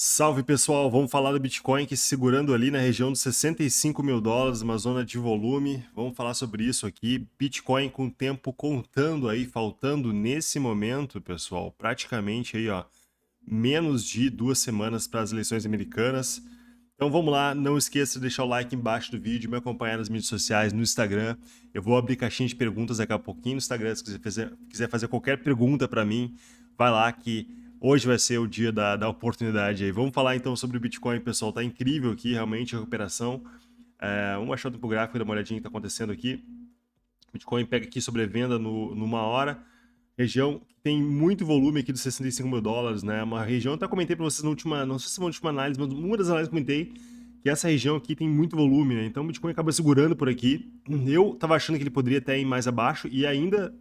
Salve pessoal, vamos falar do Bitcoin que segurando ali na região dos 65 mil dólares, uma zona de volume. Vamos falar sobre isso aqui. Bitcoin com tempo contando aí, faltando nesse momento, pessoal, praticamente aí, ó, menos de duas semanas para as eleições americanas. Então vamos lá, não esqueça de deixar o like embaixo do vídeo, me acompanhar nas mídias sociais, no Instagram. Eu vou abrir caixinha de perguntas daqui a pouquinho no Instagram, se você quiser fazer qualquer pergunta para mim, vai lá que Hoje vai ser o dia da, da oportunidade aí. Vamos falar então sobre o Bitcoin, pessoal. Tá incrível aqui, realmente, a recuperação. É, vamos baixar o gráfico, dar uma olhadinha que tá acontecendo aqui. Bitcoin pega aqui sobrevenda no, numa hora. Região que tem muito volume aqui dos 65 mil dólares, né? Uma região, até comentei para vocês na última, não sei se foi na última análise, mas uma das análises que comentei, que essa região aqui tem muito volume, né? Então o Bitcoin acaba segurando por aqui. Eu tava achando que ele poderia até ir mais abaixo e ainda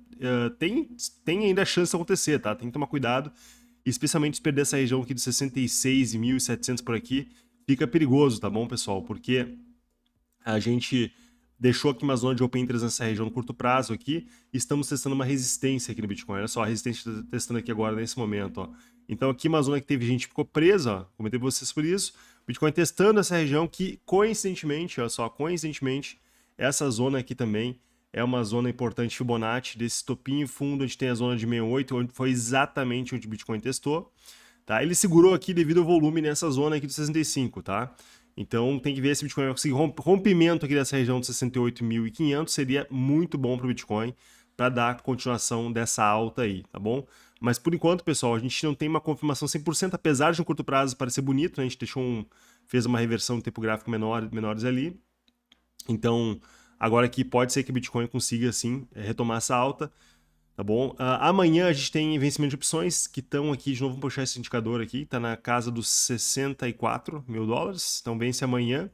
uh, tem, tem ainda a chance de acontecer, tá? Tem que tomar cuidado especialmente se perder essa região aqui de 66.700 por aqui, fica perigoso, tá bom, pessoal? Porque a gente deixou aqui uma zona de open interest nessa região no curto prazo aqui, estamos testando uma resistência aqui no Bitcoin, olha só, a resistência está testando aqui agora nesse momento, ó. Então aqui uma zona que teve gente que ficou presa, ó, comentei vocês por isso, Bitcoin testando essa região que coincidentemente, olha só, coincidentemente, essa zona aqui também é uma zona importante Fibonacci, desse topinho fundo, a gente tem a zona de 68, onde foi exatamente onde o Bitcoin testou. Tá? Ele segurou aqui devido ao volume nessa zona aqui de 65, tá? Então tem que ver se o Bitcoin vai conseguir rompimento aqui dessa região de 68.500, seria muito bom para o Bitcoin para dar continuação dessa alta aí, tá bom? Mas por enquanto, pessoal, a gente não tem uma confirmação 100%, apesar de um curto prazo parecer bonito, né? a gente deixou um, fez uma reversão de tempo gráfico menor, menores ali. Então, Agora que pode ser que o Bitcoin consiga, assim retomar essa alta, tá bom? Uh, amanhã a gente tem vencimento de opções que estão aqui, de novo, vou puxar esse indicador aqui, tá na casa dos 64 mil dólares, então vence amanhã.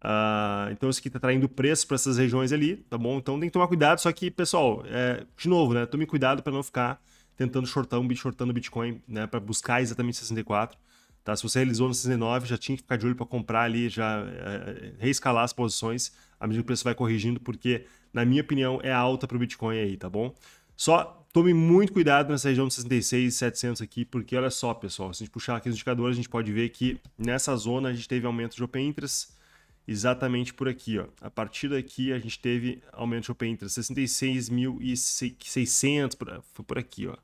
Uh, então isso aqui tá traindo preço para essas regiões ali, tá bom? Então tem que tomar cuidado, só que, pessoal, é, de novo, né? Tome cuidado para não ficar tentando shortar um shortando Bitcoin, né? Para buscar exatamente 64. Tá? Se você realizou no 69, já tinha que ficar de olho para comprar ali, já é, é reescalar as posições à medida que o preço vai corrigindo, porque, na minha opinião, é alta para o Bitcoin aí, tá bom? Só tome muito cuidado nessa região de 66 700 aqui, porque olha só, pessoal, se a gente puxar aqui os indicadores, a gente pode ver que nessa zona a gente teve aumento de open interest exatamente por aqui, ó. A partir daqui a gente teve aumento de open interest 66.600 foi por aqui, ó.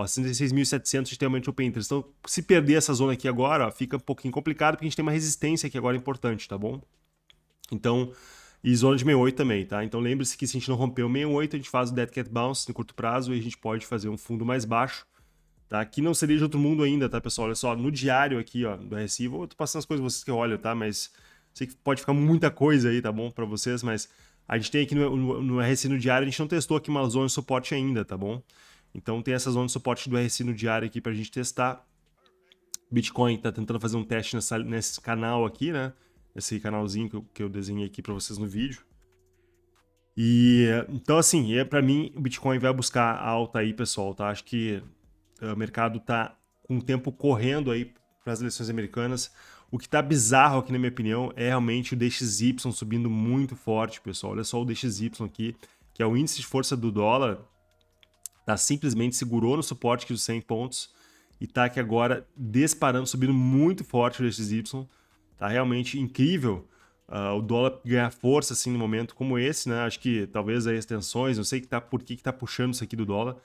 Ó, 66.700 extremamente open interest. Então, se perder essa zona aqui agora, ó, fica um pouquinho complicado, porque a gente tem uma resistência aqui agora importante, tá bom? Então, e zona de 68 também, tá? Então lembre-se que se a gente não romper o 68, a gente faz o Dead Cat Bounce no curto prazo e a gente pode fazer um fundo mais baixo, tá? Que não seria de outro mundo ainda, tá, pessoal? Olha só, no diário aqui, ó, do RSI, vou tô passando as coisas vocês que olham, tá? Mas sei que pode ficar muita coisa aí, tá bom, para vocês, mas a gente tem aqui no, no, no RSI no diário, a gente não testou aqui uma zona de suporte ainda, tá bom? Então tem essa zona de suporte do RSI no diário aqui para a gente testar. Bitcoin está tentando fazer um teste nessa, nesse canal aqui, né? Esse canalzinho que eu, que eu desenhei aqui para vocês no vídeo. E então assim, é, para mim o Bitcoin vai buscar alta aí, pessoal, tá? Acho que é, o mercado tá com o tempo correndo aí para as eleições americanas. O que tá bizarro aqui na minha opinião é realmente o DXY subindo muito forte, pessoal. Olha só o DXY aqui, que é o índice de força do dólar, Tá? Simplesmente segurou no suporte aqui dos 100 pontos e tá aqui agora disparando, subindo muito forte o DXY. Tá realmente incrível uh, o dólar ganhar força assim no momento como esse, né? Acho que talvez as tensões, não sei que tá, por que, que tá puxando isso aqui do dólar,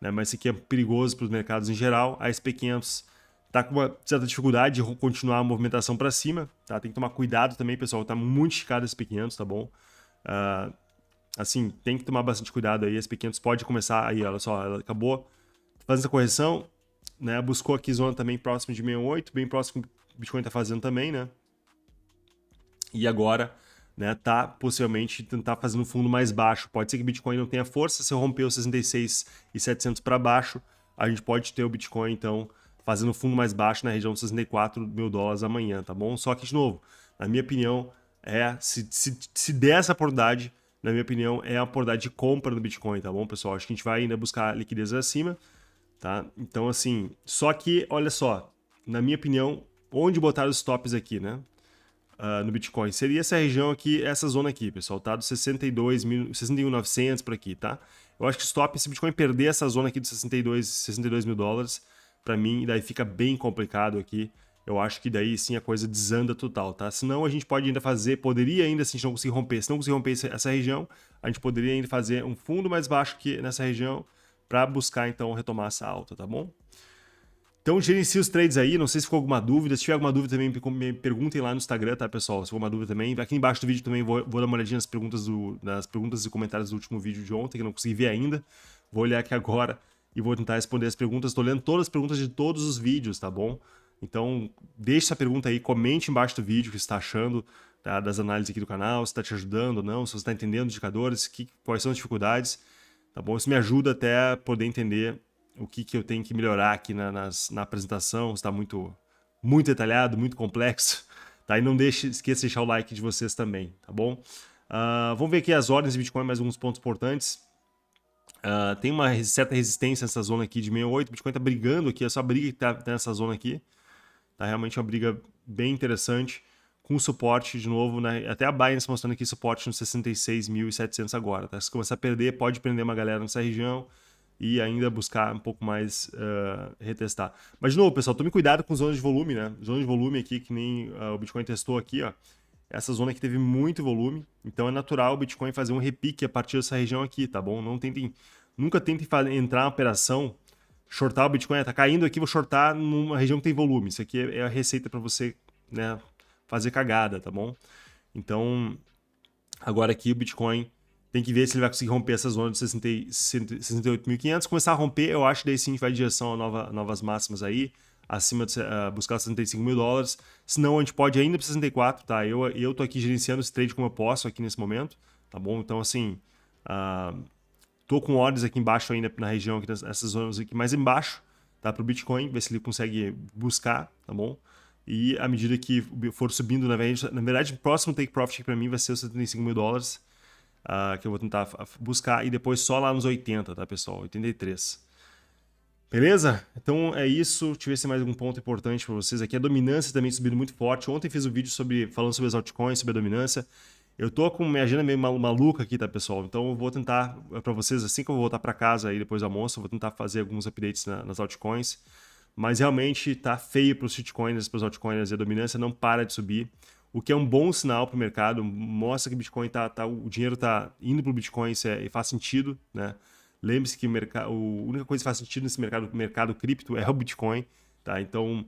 né? Mas isso aqui é perigoso para os mercados em geral. A SP500 tá com uma certa dificuldade de continuar a movimentação para cima, tá? Tem que tomar cuidado também, pessoal. Tá muito esticado esse SP500, tá bom? Uh, assim, tem que tomar bastante cuidado aí. as pequenas pode começar aí, olha só, ela acabou fazendo essa correção, né? Buscou aqui zona também próximo de 68, bem próximo que o Bitcoin tá fazendo também, né? E agora, né, tá possivelmente tentar fazer um fundo mais baixo. Pode ser que o Bitcoin não tenha força, se romper os 66.700 e para baixo, a gente pode ter o Bitcoin, então, fazendo fundo mais baixo na região dos 64 mil dólares amanhã, tá bom? Só que, de novo, na minha opinião, é se, se, se der essa oportunidade, na minha opinião, é a oportunidade de compra do Bitcoin, tá bom, pessoal? Acho que a gente vai ainda buscar liquidez acima, tá? Então, assim, só que, olha só, na minha opinião, onde botar os tops aqui, né? Uh, no Bitcoin. Seria essa região aqui, essa zona aqui, pessoal, tá? Dos 62 61.900 por aqui, tá? Eu acho que stop tops, se o Bitcoin perder essa zona aqui dos 62.62 62 mil dólares, para mim, daí fica bem complicado aqui eu acho que daí sim a coisa desanda total, tá? Senão a gente pode ainda fazer, poderia ainda, se a gente não conseguir romper, se não conseguir romper essa região, a gente poderia ainda fazer um fundo mais baixo que nessa região para buscar então retomar essa alta, tá bom? Então gerencie os trades aí, não sei se ficou alguma dúvida, se tiver alguma dúvida também me perguntem lá no Instagram, tá pessoal? Se for alguma dúvida também, aqui embaixo do vídeo também vou, vou dar uma olhadinha nas perguntas, do, nas perguntas e comentários do último vídeo de ontem, que eu não consegui ver ainda, vou olhar aqui agora e vou tentar responder as perguntas, estou lendo todas as perguntas de todos os vídeos, tá bom? Então, deixe essa pergunta aí, comente embaixo do vídeo o que você está achando tá? das análises aqui do canal, se está te ajudando ou não, se você está entendendo os indicadores, que, quais são as dificuldades, tá bom? Isso me ajuda até poder entender o que, que eu tenho que melhorar aqui na, nas, na apresentação, se está muito, muito detalhado, muito complexo, tá? E não deixe, esqueça de deixar o like de vocês também, tá bom? Uh, vamos ver aqui as ordens de Bitcoin, mais alguns pontos importantes. Uh, tem uma certa resistência nessa zona aqui de 68, o Bitcoin está brigando aqui, essa é briga que está tá nessa zona aqui. Tá realmente uma briga bem interessante, com suporte de novo, né? Até a Binance mostrando aqui suporte nos 66.700 agora, tá? Se começar a perder, pode prender uma galera nessa região e ainda buscar um pouco mais uh, retestar. Mas de novo, pessoal, tome cuidado com zonas de volume, né? Zona de volume aqui, que nem uh, o Bitcoin testou aqui, ó. Essa zona aqui teve muito volume, então é natural o Bitcoin fazer um repique a partir dessa região aqui, tá bom? Não tentem, nunca tentem entrar na operação shortar o Bitcoin, né? tá caindo aqui, vou shortar numa região que tem volume. Isso aqui é a receita para você né, fazer cagada, tá bom? Então, agora aqui o Bitcoin tem que ver se ele vai conseguir romper essa zona de 68.500. Começar a romper, eu acho, daí sim a gente vai em direção a nova, novas máximas aí, acima de uh, buscar 65 mil dólares. senão a gente pode ainda para 64, tá? Eu, eu tô aqui gerenciando esse trade como eu posso aqui nesse momento, tá bom? Então, assim, uh, Tô com ordens aqui embaixo ainda na região, aqui nessas zonas aqui mais embaixo, tá? Pro Bitcoin, ver se ele consegue buscar, tá bom? E à medida que for subindo, na verdade, na verdade o próximo take profit para mim vai ser os 75 mil dólares, uh, que eu vou tentar buscar, e depois só lá nos 80, tá, pessoal? 83. Beleza? Então é isso. Deixa eu ver se mais algum ponto importante para vocês aqui. A dominância também subindo muito forte. Ontem fiz um vídeo sobre falando sobre as altcoins, sobre a dominância. Eu tô com minha agenda meio maluca aqui, tá, pessoal? Então eu vou tentar, é para vocês, assim que eu voltar para casa aí depois da almoço, eu vou tentar fazer alguns updates na, nas altcoins. Mas realmente tá feio para os shitcoins, para os altcoins, e a dominância não para de subir, o que é um bom sinal para o mercado, mostra que Bitcoin tá, tá o dinheiro tá indo para o Bitcoin isso é, faz sentido, né? Lembre-se que o mercado, a única coisa que faz sentido nesse mercado, mercado cripto é o Bitcoin, tá? Então,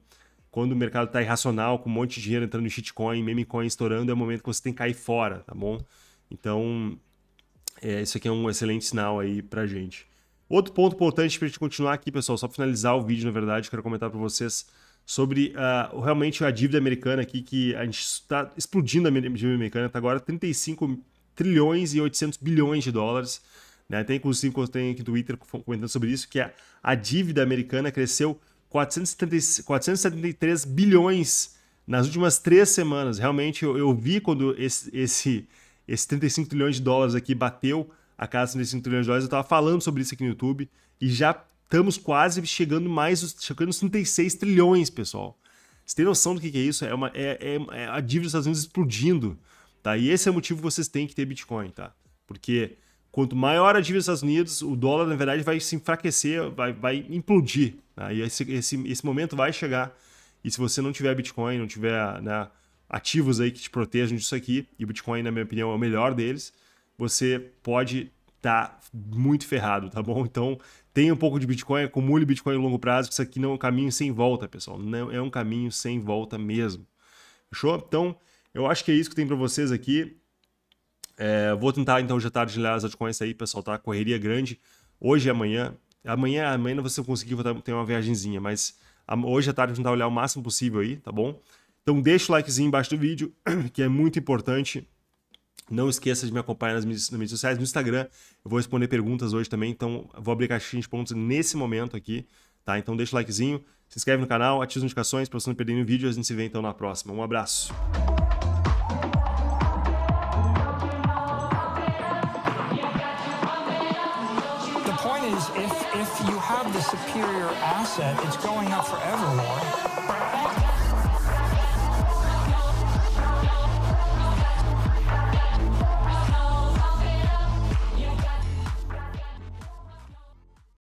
quando o mercado está irracional, com um monte de dinheiro entrando em shitcoin, memecoin estourando, é o momento que você tem que cair fora, tá bom? Então, é, isso aqui é um excelente sinal aí para gente. Outro ponto importante para a gente continuar aqui, pessoal, só finalizar o vídeo, na verdade, quero comentar para vocês sobre uh, realmente a dívida americana aqui, que a gente está explodindo a dívida americana, está agora 35 trilhões e 800 bilhões de dólares. Né? Tem, inclusive, tem aqui no Twitter comentando sobre isso, que a, é a dívida americana cresceu 473 bilhões nas últimas três semanas. Realmente, eu, eu vi quando esse, esse, esse 35 trilhões de dólares aqui bateu a casa de 35 trilhões de dólares. Eu estava falando sobre isso aqui no YouTube e já estamos quase chegando mais, chegando os 36 trilhões, pessoal. Você tem noção do que, que é isso? É, uma, é, é, é, a dívida dos Estados Unidos explodindo, tá? E esse é o motivo que vocês têm que ter Bitcoin, tá? Porque Quanto maior a dívida dos Estados Unidos, o dólar, na verdade, vai se enfraquecer, vai, vai implodir. Né? E esse, esse, esse momento vai chegar. E se você não tiver Bitcoin, não tiver né, ativos aí que te protejam disso aqui, e Bitcoin, na minha opinião, é o melhor deles, você pode estar tá muito ferrado, tá bom? Então, tenha um pouco de Bitcoin, acumule Bitcoin a longo prazo, que isso aqui não é um caminho sem volta, pessoal. Não é, é um caminho sem volta mesmo. Fechou? Então, eu acho que é isso que tem para vocês aqui. É, vou tentar então já tarde olhar as altcoins aí, pessoal, tá? Correria grande. Hoje e é amanhã. Amanhã, amanhã você conseguir ter uma viagenzinha, mas hoje à tarde vou tentar olhar o máximo possível aí, tá bom? Então deixa o likezinho embaixo do vídeo, que é muito importante. Não esqueça de me acompanhar nas mídias, nas mídias sociais, no Instagram. Eu vou responder perguntas hoje também, então vou abrir caixinha de pontos nesse momento aqui, tá? Então deixa o likezinho, se inscreve no canal, ativa as notificações para você não perder nenhum vídeo. A gente se vê então na próxima. Um abraço. is, if, if you have the superior asset, it's going up forever, Lord.